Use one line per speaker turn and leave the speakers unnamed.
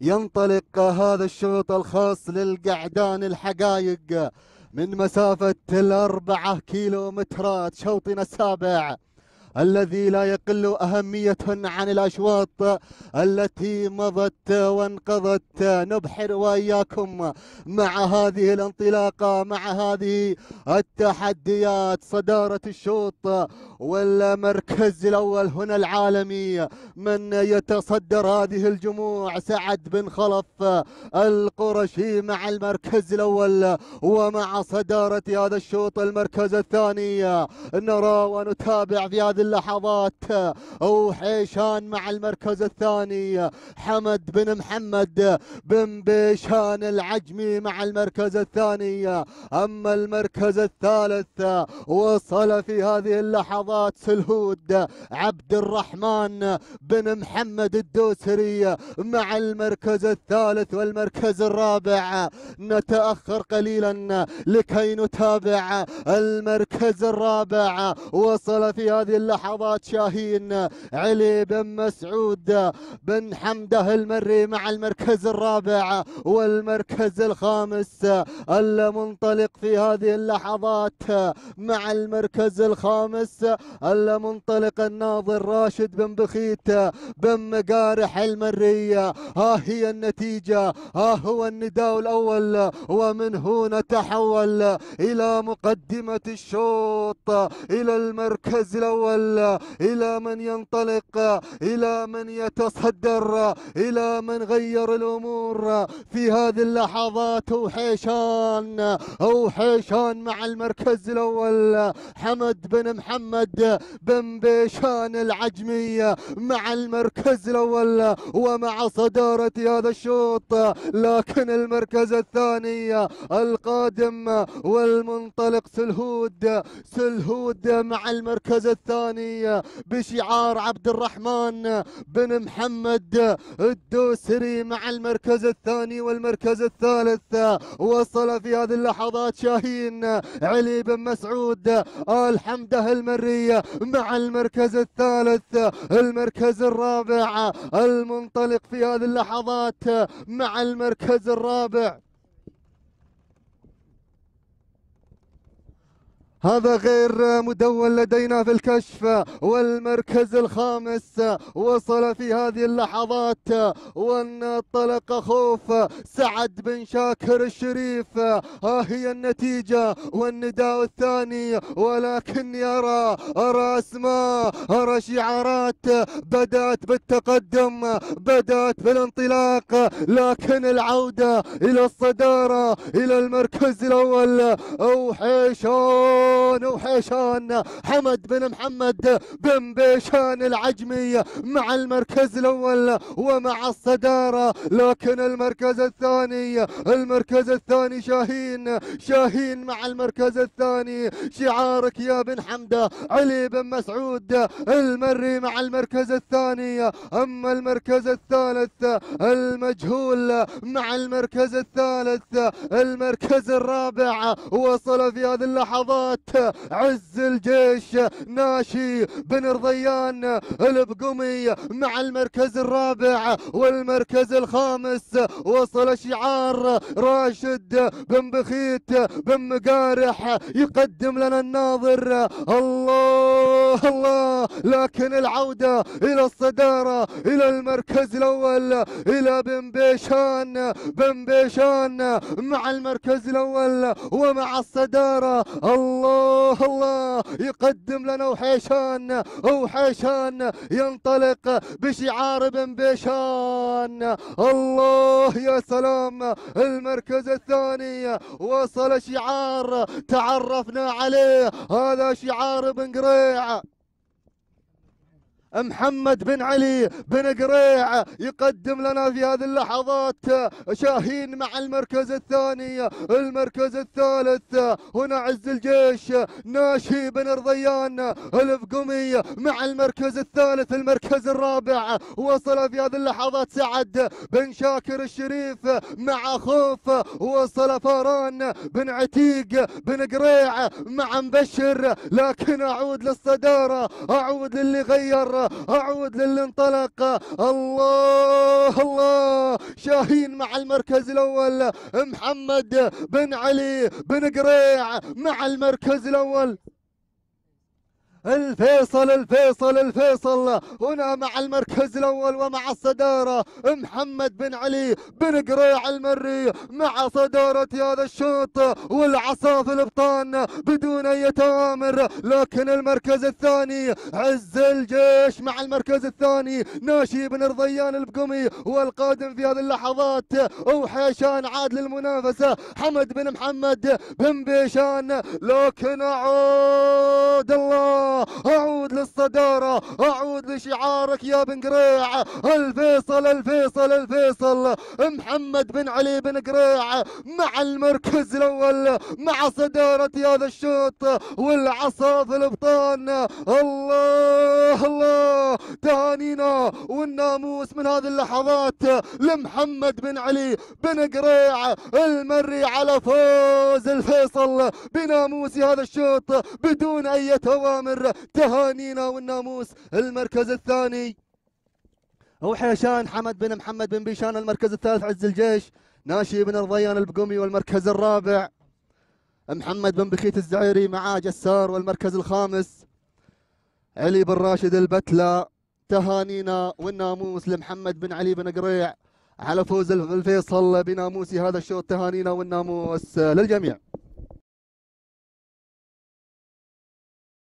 ينطلق هذا الشوط الخاص للقعدان الحقايق من مسافة الأربعة كيلو مترات شوطنا السابع الذي لا يقل أهمية عن الأشواط التي مضت وانقضت نبحر وإياكم مع هذه الانطلاقة مع هذه التحديات صدارة الشوط والمركز الأول هنا العالمي من يتصدر هذه الجموع سعد بن خلف القرشي مع المركز الأول ومع صدارة هذا الشوط المركز الثاني نرى ونتابع في هذه اللحظات وحيشان مع المركز الثاني حمد بن محمد بن بيشان العجمي مع المركز الثاني أما المركز الثالث وصل في هذه اللحظات سلهود عبد الرحمن بن محمد الدوسري مع المركز الثالث والمركز الرابع نتأخر قليلا لكي نتابع المركز الرابع وصل في هذه اللحظات لحظات شاهين علي بن مسعود بن حمده المري مع المركز الرابع والمركز الخامس المنطلق في هذه اللحظات مع المركز الخامس المنطلق الناظر راشد بن بخيت بن مقارح المري ها هي النتيجة ها هو النداء الأول ومن هنا تحول إلى مقدمة الشوط إلى المركز الأول يتسلل إلى من ينطلق إلى من يتصدر إلى من غير الأمور في هذه اللحظات وحيشان وحيشان مع المركز الأول حمد بن محمد بن بيشان العجمي مع المركز الأول ومع صدارة هذا الشوط لكن المركز الثاني القادم والمنطلق سلهود سلهود مع المركز الثاني الثاني بشعار عبد الرحمن بن محمد الدوسري مع المركز الثاني والمركز الثالث وصل في هذه اللحظات شاهين علي بن مسعود الحمده المري مع المركز الثالث المركز الرابع المنطلق في هذه اللحظات مع المركز الرابع هذا غير مدون لدينا في الكشف والمركز الخامس وصل في هذه اللحظات وانطلق خوف سعد بن شاكر الشريف ها هي النتيجة والنداء الثاني ولكن يرى أرى أسماء أرى شعارات بدأت بالتقدم بدأت بالانطلاق لكن العودة إلى الصدارة إلى المركز الأول أوحي شوق حيشان وحيشان حمد بن محمد بن بيشان العجمي مع المركز الأول ومع الصدارة لكن المركز الثاني المركز الثاني شاهين شاهين مع المركز الثاني شعارك يا بن حمدة علي بن مسعود المري مع المركز الثاني أما المركز الثالث المجهول مع المركز الثالث المركز الرابع وصل في هذه اللحظات عز الجيش ناشي بن رضيان البقمي مع المركز الرابع والمركز الخامس وصل شعار راشد بن بخيت بن مقارح يقدم لنا الناظر الله الله لكن العودة إلى الصدارة إلى المركز الأول إلى بن بيشان بن بيشان مع المركز الأول ومع الصدارة الله الله الله يقدم لنا وحيشان وحيشان ينطلق بشعار ابن بيشان الله يا سلام المركز الثاني وصل شعار تعرفنا عليه هذا شعار بن قريع محمد بن علي بن قريع يقدم لنا في هذه اللحظات شاهين مع المركز الثاني المركز الثالث هنا عز الجيش ناشي بن رضيان الفقمي مع المركز الثالث المركز الرابع وصل في هذه اللحظات سعد بن شاكر الشريف مع خوف وصل فاران بن عتيق بن قريع مع مبشر لكن اعود للصداره اعود للي غير أعود للانطلاق الله الله شاهين مع المركز الأول محمد بن علي بن قريع مع المركز الأول الفيصل الفيصل الفيصل هنا مع المركز الاول ومع الصداره محمد بن علي بن قريع المري مع صداره هذا الشوط والعصاف الابطان بدون اي توامر لكن المركز الثاني عز الجيش مع المركز الثاني ناشي بن رضيان البقمي والقادم في هذه اللحظات وحيشان عاد للمنافسه حمد بن محمد بن بيشان لكن عود الله أعود للصدارة أعود لشعارك يا بن قريع الفيصل الفيصل الفيصل محمد بن علي بن قريع مع المركز الأول مع صدارة هذا الشوط والعصا في البطان الله الله تهانينا والناموس من هذه اللحظات لمحمد بن علي بن قريع المري على فوز الفيصل بناموس هذا الشوط بدون أي أوامر مستمرة تهانينا والناموس المركز الثاني وحيشان حمد بن محمد بن بيشان المركز الثالث عز الجيش ناشي بن الضيان البقومي والمركز الرابع محمد بن بخيت الزعيري مع جسار والمركز الخامس علي بن راشد البتلى تهانينا والناموس لمحمد بن علي بن قريع على فوز الفيصل بناموس هذا الشوط تهانينا والناموس للجميع